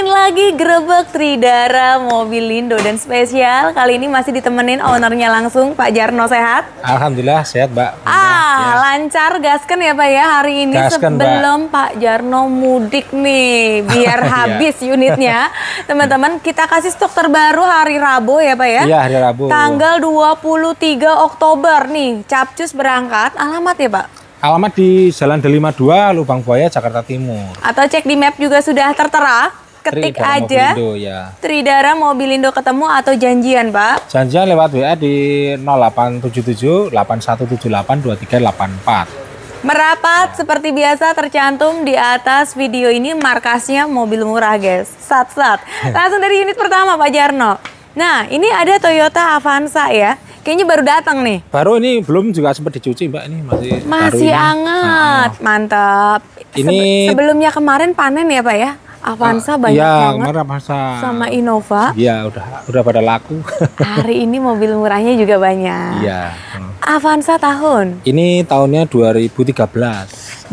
main lagi Grebek Tridara mobil Lindo dan spesial kali ini masih ditemenin ownernya langsung Pak Jarno sehat? Alhamdulillah sehat Mbak. Ah ya. lancar gasken ya Pak ya hari ini gasken, sebelum Mbak. Pak Jarno mudik nih biar iya. habis unitnya. Teman-teman kita kasih stok terbaru hari Rabu ya Pak ya? Iya hari Rabu. Tanggal 23 Oktober nih Capcus berangkat alamat ya Pak? Alamat di Jalan Delima 2, Lubang Buaya Jakarta Timur. Atau cek di map juga sudah tertera ketik Tridara aja Mobilindo, ya. Tridara Mobilindo ketemu atau janjian Pak? Janjian lewat WA di 0877 8178 2384. Merapat seperti biasa tercantum di atas video ini markasnya mobil murah guys. Sat-sat. Langsung dari unit pertama Pak Jarno. Nah ini ada Toyota Avanza ya. Kayaknya baru datang nih. Baru ini belum juga sempat dicuci mbak ini masih. Masih hangat, nah, nah, mantap. Ini sebelumnya kemarin panen ya pak ya? Avanza uh, banyak ya, banget Avanza. sama Innova. Iya, udah udah pada laku. Hari ini mobil murahnya juga banyak. Iya. Avanza tahun? Ini tahunnya 2013. 2013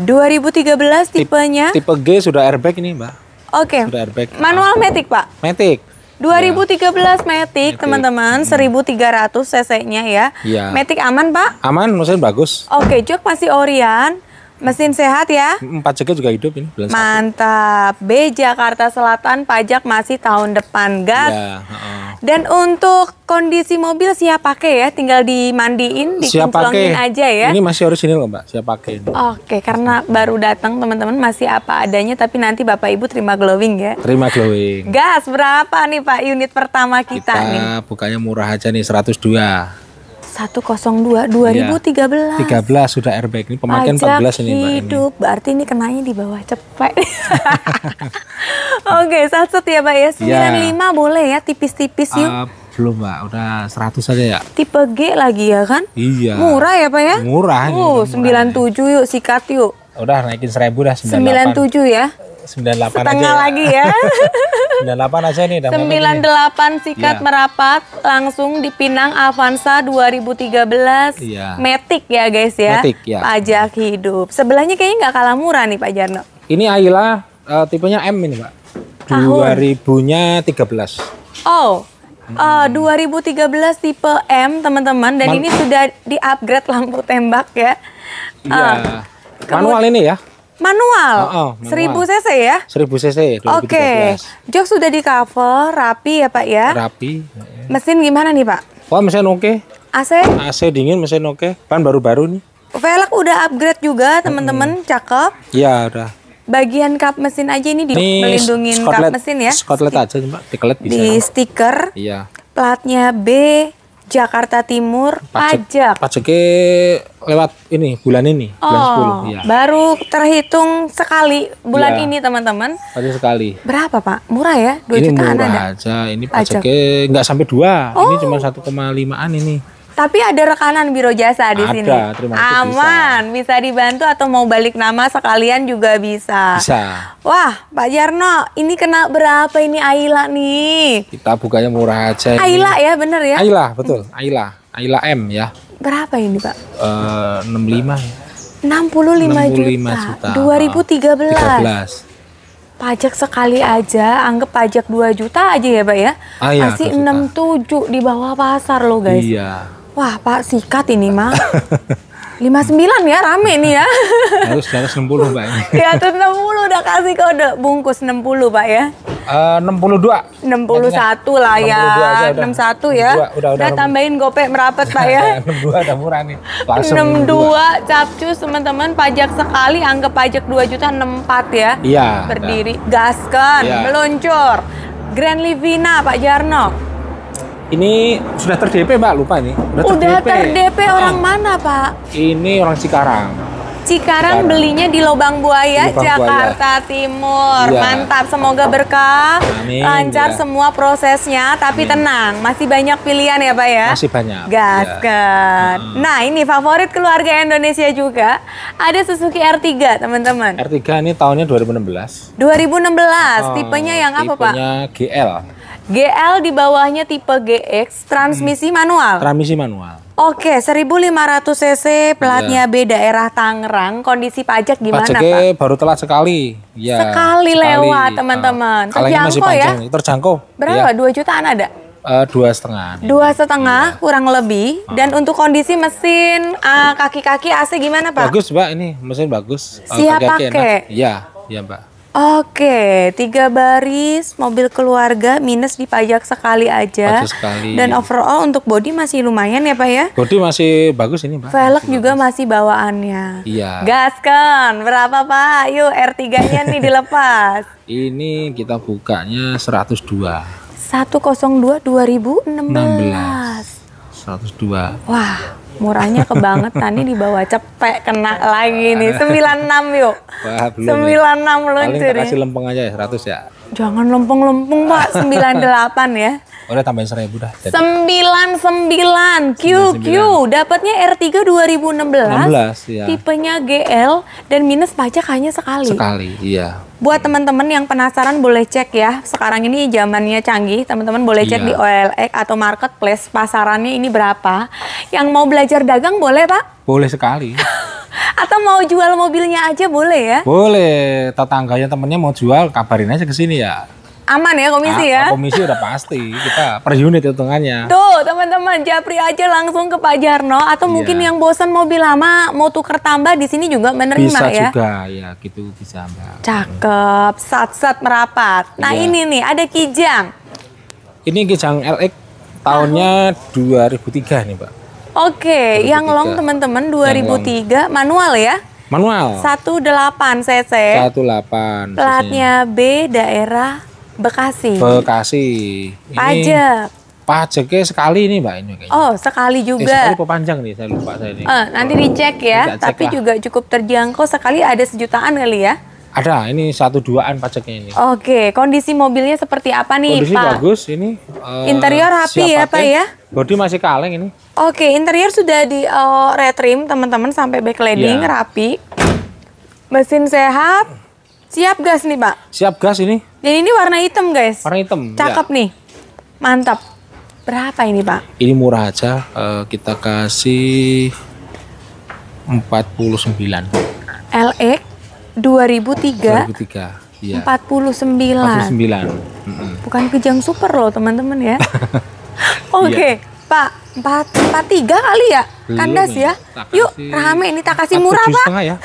tipenya? Tipe, tipe G sudah airbag ini, Mbak. Oke. Okay. Sudah airbag. Manual Matic, Pak? Matic. 2013 ya. Matic, teman-teman, 1300 hmm. cc-nya ya. ya. Matic aman, Pak? Aman, mesin bagus. Oke, okay, jok masih Orion. Mesin sehat ya? Empat juga hidup ini bulan Mantap. B Jakarta Selatan pajak masih tahun depan, gas. Ya, uh. Dan untuk kondisi mobil siap pakai ya, tinggal dimandiin, dikuncelongin aja ya. Ini masih orisinil loh, Mbak. Siap pakai. Oke, karena baru datang teman-teman masih apa adanya tapi nanti Bapak Ibu terima glowing ya. Terima glowing. Gas berapa nih Pak unit pertama kita, kita nih? Kita bukannya murah aja nih 102. 102 2013. Ya, 13 sudah airbag ini pemakaian Pajak 14 ini Mbak. hidup ini. berarti ini kenanya di bawah cepet. Oke, satu ya Pak ya. 95 ya. boleh ya tipis-tipis yuk. Uh, belum Mbak, udah 100 aja ya. Tipe G lagi ya kan? Iya. Murah ya Pak ya? Murah. Uh, murah 97 ya. yuk sikat yuk. Udah naikin 1000 dah 98. 97 ya. 98 Setengah aja. Setengah ya. lagi ya. 98 aja nih. 98 sikat ya. merapat langsung di Pinang Avanza 2013. Iya. Matic ya guys ya. Matic ya. Pajak hidup. Sebelahnya kayaknya nggak kalah murah nih Pak Jarno. Ini Ayla uh, tipenya M ini Pak. Tahun? 2000-nya 13. Oh. Uh, hmm. eh, 2013 tipe M teman-teman dan Man ini sudah di upgrade lampu tembak ya. Iya. Uh, manual ini ya? Manual? Oh, oh, manual. 1000 cc ya? 1000 cc Oke. Okay. Jok sudah di cover, rapi ya Pak ya? Rapi. Mesin gimana nih Pak? Wah mesin oke. AC? AC dingin mesin oke. Okay. Pan baru-baru nih. Velg udah upgrade juga teman-teman, hmm. cakep. Iya udah. Bagian kap mesin aja ini, di ini melindungi kap mesin ya. Skotlet aja, pak, di bisa. Di stiker. Iya. Platnya B, Jakarta Timur pajak. Pajaknya lewat ini bulan ini, oh, bulan 10. Ya. Baru terhitung sekali bulan ya. ini teman-teman. Baru sekali. Berapa Pak? Murah ya? dua ini jutaan murah ada? aja. Ini pajaknya nggak sampai dua. Oh. Ini cuma oh. satu 1,5an ini. Tapi ada rekanan Biro Jasa di ada, sini. Terima kasih Aman, bisa. bisa dibantu atau mau balik nama sekalian juga bisa. Bisa. Wah, Pak Jarno, ini kena berapa ini Aila nih? Kita bukanya murah aja. Ini. Aila ya, bener ya? Aila, betul. Aila, Aila M ya. Berapa ini Pak? Eh, uh, 65 ya. 65, 65 juta. juta. 2013. 13 pajak sekali aja, anggap pajak 2 juta aja ya, Pak ya. Ah, iya, Masih 67 di bawah pasar loh, guys. Iya. Wah Pak sikat ini Mak. 59 ya rame nih ya. Harus di atas 60 Pak. Di atas 60 udah kasih kode bungkus 60 Pak ya. Uh, 62. 61 lah ya. 62 aja, 61 ya. 62, udah, udah, udah tambahin gopek merapat, Pak ya. 62 udah murah nih. Langsung 62, 62. capcus teman-teman pajak sekali anggap pajak 2 juta 64 ya. Iya. Berdiri nah. gaskan, ya. meluncur. Grand Livina Pak Jarno. Ini sudah terdp Mbak lupa ini. Sudah, Udah terdp ter orang mana Pak? Ini orang Cikarang. Cikarang, Cikarang. belinya di Lobang Buaya, Lubang Jakarta Buaya. Timur. Ya. Mantap, semoga berkah, Amin, lancar ya. semua prosesnya. Tapi Amin. tenang, masih banyak pilihan ya Pak ya. Masih banyak. Iya. Gasket. Ya. Hmm. Nah ini favorit keluarga Indonesia juga. Ada Suzuki R3 teman-teman. R3 ini tahunnya 2016. 2016, oh, tipenya yang tipenya apa Pak? Tipenya GL. GL di bawahnya tipe GX, transmisi hmm. manual. Transmisi manual. Oke, 1500 cc, platnya iya. B daerah Tangerang. Kondisi pajak gimana, Pajaknya Pak? baru telat sekali. Ya, sekali, sekali. lewat, oh. teman-teman. terjangkau ya? Terjangkau. Berapa? Ya. 2 jutaan ada? Eh, dua setengah. Dua setengah iya. kurang lebih. Ah. Dan untuk kondisi mesin eh, kaki-kaki uh, AC gimana pak? Bagus pak ini mesin bagus. Eh, Siap pakai? Iya, iya pak. Oke, tiga baris mobil keluarga minus dipajak sekali aja. Pajak sekali. Dan overall untuk body masih lumayan ya pak ya? Body masih bagus ini pak. Velg juga bagus. masih bawaannya. Iya. Gaskan, berapa pak? Yuk R3-nya nih dilepas. ini kita bukanya 102. 102 2016. 102. Wah murahnya kebangetan nih dibawa cepek kena lagi nih 96 yuk Wah, belum 96 ya. luncur paling ya. kasih lempeng aja ya 100 ya Jangan lempeng-lempeng pak, 98 ya. Udah tambahin seribu dah. Jadi. 99 Q Q dapatnya R3 2016. 16 ya. Tipenya GL dan minus pajak hanya sekali. Sekali, iya. Buat teman-teman yang penasaran boleh cek ya. Sekarang ini zamannya canggih, teman-teman boleh cek iya. di OLX atau marketplace pasarannya ini berapa. Yang mau belajar dagang boleh, Pak? Boleh sekali. Atau mau jual mobilnya aja boleh ya? Boleh. Tetangganya temennya mau jual, kabarin aja ke sini ya. Aman ya komisi nah, ya? Oh, komisi udah pasti. Kita per unit hitungannya. Tuh teman-teman, Japri aja langsung ke Pak Jarno. Atau iya. mungkin yang bosan mobil lama, mau tukar tambah di sini juga menerima bisa ya? Bisa juga, ya gitu bisa mbak. Cakep, sat-sat merapat. Nah iya. ini nih, ada Kijang. Ini Kijang LX tahunnya 2003 nih pak Oke, okay, yang long teman-teman 2003 long. manual ya? Manual. 18 cc. 18. Platnya B daerah Bekasi. Bekasi. Pajak. Pajaknya sekali ini mbak ini kayaknya. Oh sekali eh, juga. Eh, sekali panjang nih saya lupa saya ini. Uh, nanti dicek ya. tapi lah. juga cukup terjangkau sekali ada sejutaan kali ya. Ada, ini satu duaan pajaknya ini. Oke, kondisi mobilnya seperti apa nih kondisi Pak? Kondisi bagus ini. Uh, interior rapi ya Pak ya? Bodi masih kaleng ini. Oke, interior sudah di uh, retrim teman-teman sampai backlighting yeah. rapi. Mesin sehat. Siap gas nih Pak? Siap gas ini. Dan ini warna hitam guys. Warna hitam. Iya. Cakep yeah. nih. Mantap. Berapa ini Pak? Ini murah aja. Uh, kita kasih 49. LX 2003. 2003. Iya. 49. 49. Mm -hmm. Bukan Kejang Super loh, teman-teman ya. Oke, okay. iya. Pak. 43 kali ya? Belum, Kandas ya. Takasi, Yuk, rame ini tak kasih murah, Pak. 4,7 setengah ya.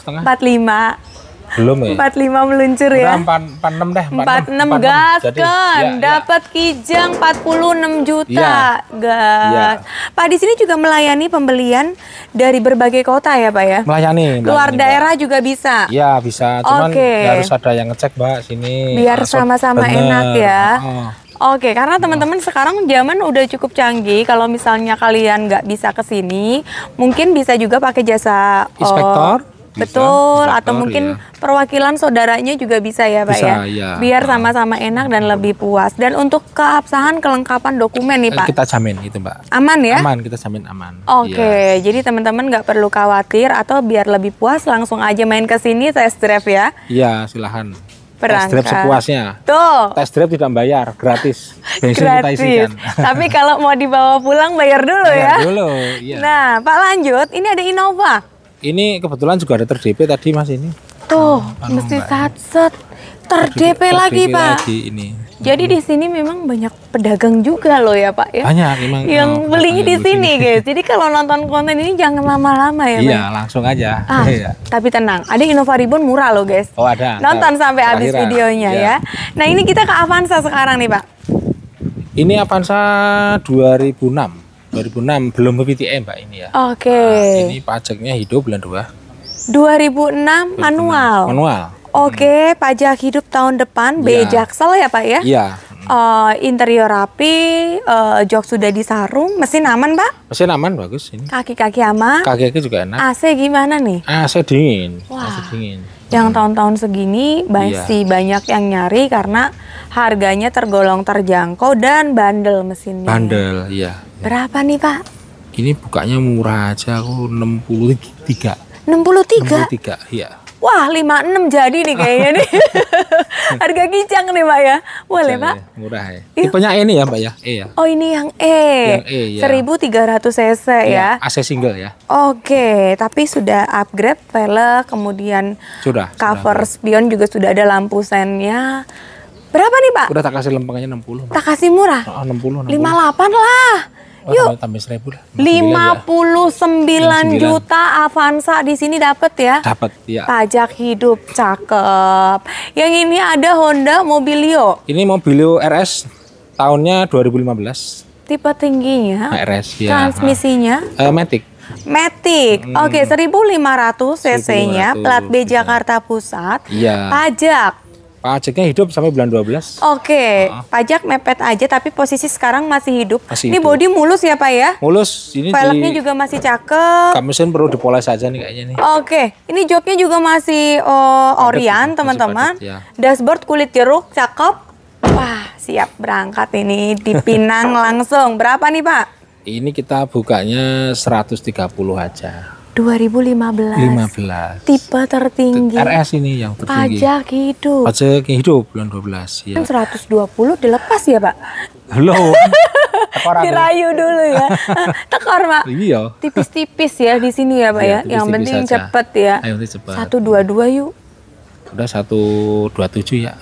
47 setengah. 45 belum ya 45 meluncur ya 46 deh 46, 46 gas kan ya, ya. dapat ya. kijang 46 juta ya. gas ya. Pak di sini juga melayani pembelian dari berbagai kota ya Pak ya melayani luar melayani, daerah Mbak. juga bisa ya bisa cuman okay. Ya harus ada yang ngecek Mbak sini biar sama-sama enak ya oh. Oke, karena teman-teman sekarang zaman udah cukup canggih. Kalau misalnya kalian nggak bisa ke sini, mungkin bisa juga pakai jasa inspektor. Uh, bisa, betul atau mungkin ya. perwakilan saudaranya juga bisa ya pak bisa, ya? ya biar nah. sama-sama enak dan lebih puas dan untuk keabsahan kelengkapan dokumen nih eh, pak kita jamin itu mbak aman ya aman kita jamin aman oke okay. Iya. yes. jadi teman-teman nggak perlu khawatir atau biar lebih puas langsung aja main ke sini test drive ya iya silahkan Berangkat. Test drive sepuasnya. Tuh. Test drive tidak bayar, gratis. Bensin gratis. kita isikan. Tapi kalau mau dibawa pulang bayar dulu bayar ya. Dulu. Iya. Nah, Pak lanjut, ini ada Innova. Ini kebetulan juga ada terdp tadi mas ini. Tuh, hmm, mesti sat-set terdp ter lagi ter pak. Lagi ini. Jadi hmm. di sini memang banyak pedagang juga loh ya pak ya. Banyak memang. Yang oh, belinya di sini guys. Jadi kalau nonton konten ini jangan lama-lama ya. Iya langsung aja. Ah, iya. Tapi tenang, ada ribbon murah loh guys. Oh ada. Nonton ada. sampai habis videonya ya. ya. Nah ini kita ke Avanza sekarang nih pak. Ini Avanza 2006. 2006 belum PTM Mbak ini ya. Oke. Okay. Nah, ini pajaknya hidup bulan 2. 2006, manual. Manual. Oke, okay, hmm. pajak hidup tahun depan B ya. Jaksel ya Pak ya? Iya. Uh, interior rapi, uh, jok sudah disarung, mesin aman Pak? Mesin aman bagus ini. Kaki-kaki aman. Kaki-kaki juga enak. AC gimana nih? AC dingin. Wah. AC dingin yang tahun-tahun segini masih iya. banyak yang nyari karena harganya tergolong terjangkau dan bandel mesinnya. Bandel, iya. Berapa nih pak? Ini bukanya murah aja, aku 63. 63? 63, iya. Wah, 56 jadi nih kayaknya nih. Harga kijang nih, pak ya. Boleh, Pak? murah ya. Iya. Tipenya E ini ya, pak ya? E ya. Oh, ini yang E. Yang E ya. 1300 cc ya. ya. AC single ya. Oke, tapi sudah upgrade velg, kemudian sudah. Cover sudah. spion juga sudah ada lampu sennya. Berapa nih, Pak? Udah tak kasih lempengnya 60. Tak kasih murah? Oh, 60, 60. 58 lah. Oh, Yuk. Tambah seribu lah. Ya. sembilan juta Avanza di sini dapat ya? Dapat, ya. Pajak hidup, cakep. Yang ini ada Honda Mobilio. Ini Mobilio RS tahunnya 2015. Tipe tingginya? Ah, RS, ya. Transmisinya? Uh, Matic. Matic. Hmm. Oke, okay, 1500 cc-nya, plat B iya. Jakarta Pusat. Iya. Pajak Pajaknya hidup sampai bulan 12. Oke, okay. uh -huh. pajak mepet aja tapi posisi sekarang masih hidup. Masih ini bodi body mulus ya Pak ya? Mulus. Ini Velgnya di... juga masih cakep. Kamisin perlu dipoles aja nih kayaknya nih. Oke, okay. ini jobnya juga masih uh, orian teman-teman. Ya. Dashboard kulit jeruk cakep. Wah, siap berangkat ini dipinang langsung. Berapa nih Pak? Ini kita bukanya 130 aja. 2015. 15. Tipe tertinggi. RS ini yang tertinggi. Pajak hidup. Pajak hidup bulan 12 ya. 120 kan dilepas ya, Pak? Belum. Dirayu dulu ya. Ah, tekor, Pak. Iya. Tipis-tipis ya di sini ya, Pak iya, ya. ya. Tipis -tipis yang penting cepat cepet ya. Ayo cepat. 122 yuk. Udah 127 ya.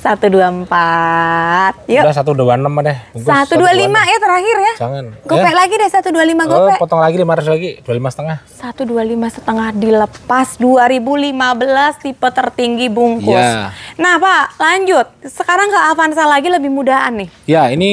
Satu dua empat. Yuk. satu dua enam deh. Satu dua lima ya terakhir ya. Jangan. Gopek ya. lagi deh satu dua lima eh, gopek. Oh, potong lagi lima ratus lagi dua lima setengah. Satu dua lima setengah dilepas dua ribu lima belas tipe tertinggi bungkus. Ya. Nah Pak lanjut sekarang ke Avanza lagi lebih mudahan nih. Ya ini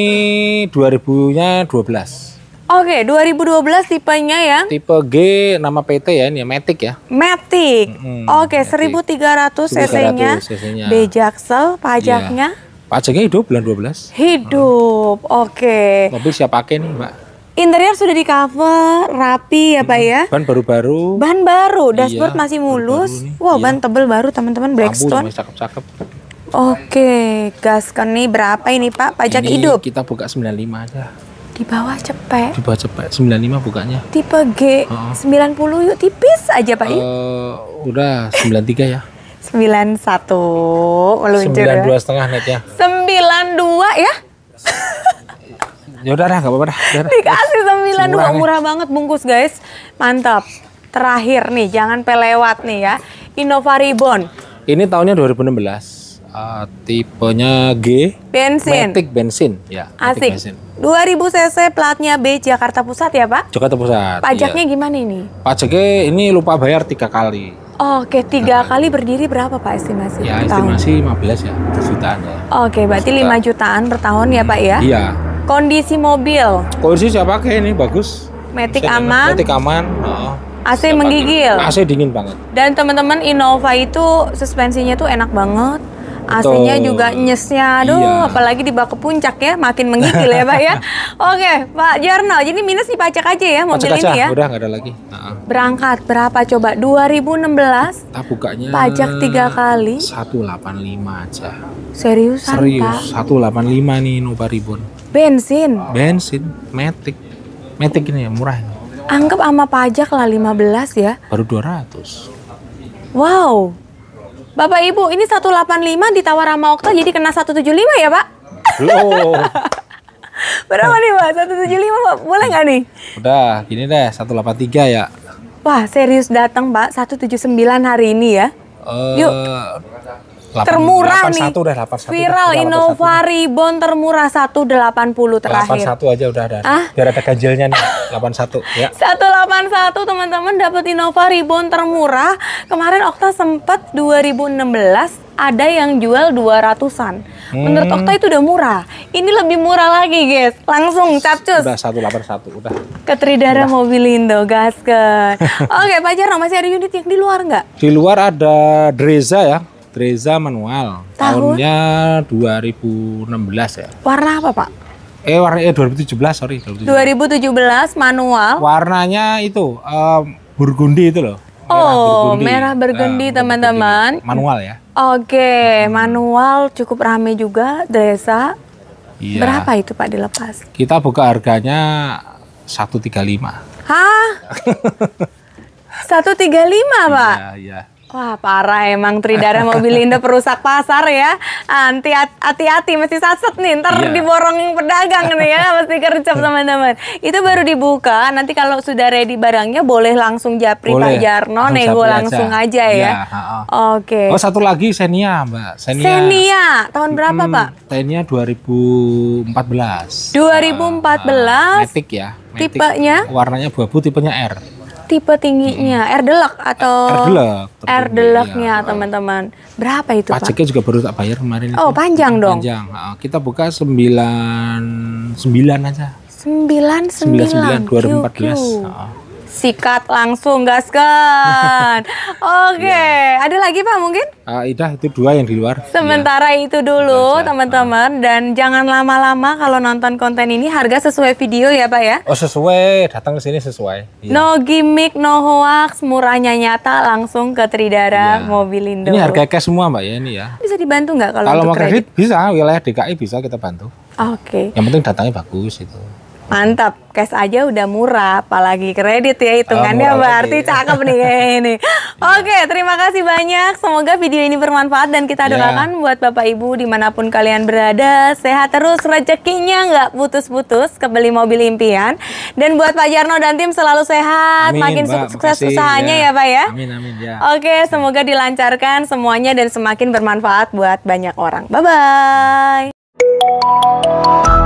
dua ribunya dua belas Oke, okay, 2012 tipenya ya? Tipe G, nama PT ya ini, ya, Matic ya. Matic. Mm -hmm, Oke, okay, 1300 cc-nya. CC B Jaksel, pajaknya? Yeah. Pajaknya hidup bulan 12. Hidup. Hmm. Oke. Okay. Mobil siapa pakai nih, Mbak? Interior sudah di cover, rapi ya Pak ya. Ban baru-baru. Ban baru, dashboard iya, masih mulus. Baru -baru wow, iya. ban tebel baru teman-teman Blackstone. cakep-cakep. Oke, gas nih berapa ini Pak? Pajak ini hidup. Kita buka 95 aja. Di bawah cepek. Di bawah cepek. 95 bukanya. Tipe G. Uh -uh. 90 yuk tipis aja Pak. Uh, udah 93 ya. 91 meluncur. 92 ya. setengah netnya 92 ya. ya udah dah, gak apa-apa dah. Dikasih 92, murah, murah banget bungkus guys. Mantap. Terakhir nih, jangan pelewat nih ya. Innova Ribbon. Ini tahunnya 2016. Uh, tipenya G. Bensin. Matic bensin, ya. Asik. Bensin. 2000 cc platnya B Jakarta Pusat ya Pak? Jakarta Pusat. Iya. Pajaknya iya. gimana ini? Pajaknya ini lupa bayar tiga kali. Oh, Oke, okay. tiga nah, kali berdiri berapa Pak estimasi? Ya, estimasi tahun? 15 ya, jutaan ya. Oke, okay, berarti juta. 5 jutaan per tahun ya Pak ya? Iya. Kondisi mobil? Kondisi siapa pakai ini, bagus. Matic aman? Matic aman, oh. AC menggigil. Pakai. AC dingin banget. Dan teman-teman Innova itu suspensinya tuh enak banget. AC-nya juga nyesnya, aduh iya. apalagi di ke puncak ya, makin menggigil ya Pak ya. Oke Pak Jarno, jadi minus nih dipacak aja ya mobil Pacak-pacak. ini ya. Udah nggak ada lagi. Nah. Berangkat berapa coba? 2016. Kita ah, bukanya. Pajak tiga kali. 185 aja. Seriusan Serius, Pak? 185 nih Nobaribon. Bensin. Bensin, metik. Metik ini ya murah. Anggap sama pajak lah 15 ya. Baru 200. Wow, Bapak Ibu, ini 185 ditawar sama Okta jadi kena 175 ya, Pak? Loh. Berapa nih, Pak? 175, Pak. Boleh nggak nih? Udah, gini deh, 183 ya. Wah, serius datang, Pak. 179 hari ini ya. Uh, Yuk termurah 81, nih. Udah 81, Viral Innova Innova termurah satu termurah 180 terakhir. 81 aja udah ada. Ah? Biar ada ganjilnya nih 81 ya. 181 teman-teman dapat Innova ribon termurah. Kemarin Okta sempat 2016 ada yang jual 200-an. Hmm. Menurut Okta itu udah murah. Ini lebih murah lagi, guys. Langsung capcus. Udah 181 udah. Ke Tridara udah. gas ke. Oke, Pak Jarno masih ada unit yang di luar nggak? Di luar ada Dreza ya Treza manual. Tahun? Tahunnya 2016 ya. Warna apa, Pak? Eh warna eh 2017, sorry. 2017, 2017 manual. Warnanya itu um, burgundi itu loh. Merah oh, burgundi. merah burgundi eh, teman-teman. Uh, manual ya. Oke, okay, hmm. manual cukup rame juga Dresa. Iya. Berapa itu Pak dilepas? Kita buka harganya 135. Hah? 135, Pak? Iya, iya. Wah parah emang Tridara Mobilindo perusak pasar ya. Ah, nanti hati-hati masih saset nih ntar yeah. diborong pedagang nih ya mesti kerjap teman-teman. Itu baru dibuka nanti kalau sudah ready barangnya boleh langsung japri boleh. Pak Jarno langsung nego langsung aja, ya. ya Oke. Okay. Oh satu lagi Senia Mbak. Senia. Senia tahun berapa hmm, Pak? Senia 2014. 2014. Uh, metik ya. Matic. Tipenya? Warnanya buah-buah tipenya R tipe tingginya? Hmm. Air delak atau air delak. delaknya ya. teman-teman. Berapa itu, Pajaknya Pak? juga baru tak bayar kemarin Oh, itu. panjang dong. Panjang. Ah, kita buka sembilan sembilan aja. Sembilan sembilan. Dua ribu empat belas sikat langsung gaskan. Oke, okay. ya. ada lagi Pak mungkin? Uh, Ida itu dua yang di luar. Sementara ya. itu dulu teman-teman dan jangan lama-lama kalau nonton konten ini harga sesuai video ya Pak ya. Oh sesuai, datang ke sini sesuai. Ya. No gimmick, no hoax, murahnya nyata langsung ke Tridara ya. Mobilindo. Ini harga cash semua Mbak ya ini ya. Bisa dibantu nggak kalau Kalau mau kredit? kredit bisa, wilayah DKI bisa kita bantu. Oke. Okay. Yang penting datangnya bagus itu. Mantap, cash aja udah murah, apalagi kredit ya hitungannya uh, berarti cakep nih kayak ini. Iya. Oke, okay, terima kasih banyak. Semoga video ini bermanfaat dan kita iya. doakan yeah. buat Bapak Ibu dimanapun kalian berada, sehat terus, rezekinya nggak putus-putus, kebeli mobil impian. Dan buat Pak Jarno dan tim selalu sehat, amin, makin Mbak, sukses makasih, usahanya ya. ya Pak ya. Amin, amin ya. Oke, okay, semoga dilancarkan semuanya dan semakin bermanfaat buat banyak orang. Bye-bye.